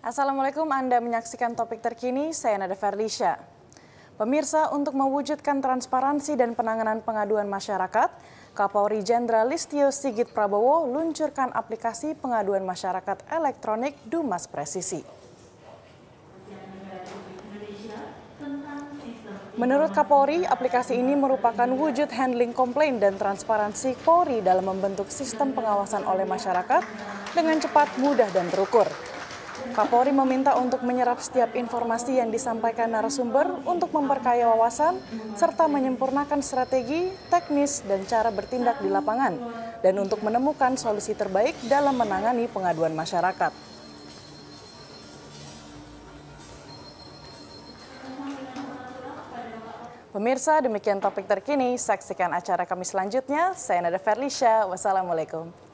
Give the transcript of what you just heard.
Assalamualaikum, Anda menyaksikan topik terkini, saya Nada Ferdisha. Pemirsa, untuk mewujudkan transparansi dan penanganan pengaduan masyarakat, Kapolri Jenderal Listio Sigit Prabowo luncurkan aplikasi pengaduan masyarakat elektronik Dumas Presisi. Menurut Kapolri, aplikasi ini merupakan wujud handling komplain dan transparansi Polri dalam membentuk sistem pengawasan oleh masyarakat dengan cepat, mudah, dan terukur. Kapolri meminta untuk menyerap setiap informasi yang disampaikan narasumber untuk memperkaya wawasan serta menyempurnakan strategi, teknis, dan cara bertindak di lapangan dan untuk menemukan solusi terbaik dalam menangani pengaduan masyarakat. Pemirsa, demikian topik terkini. Saksikan acara kami selanjutnya. Saya Nada Ferlisha. Wassalamualaikum.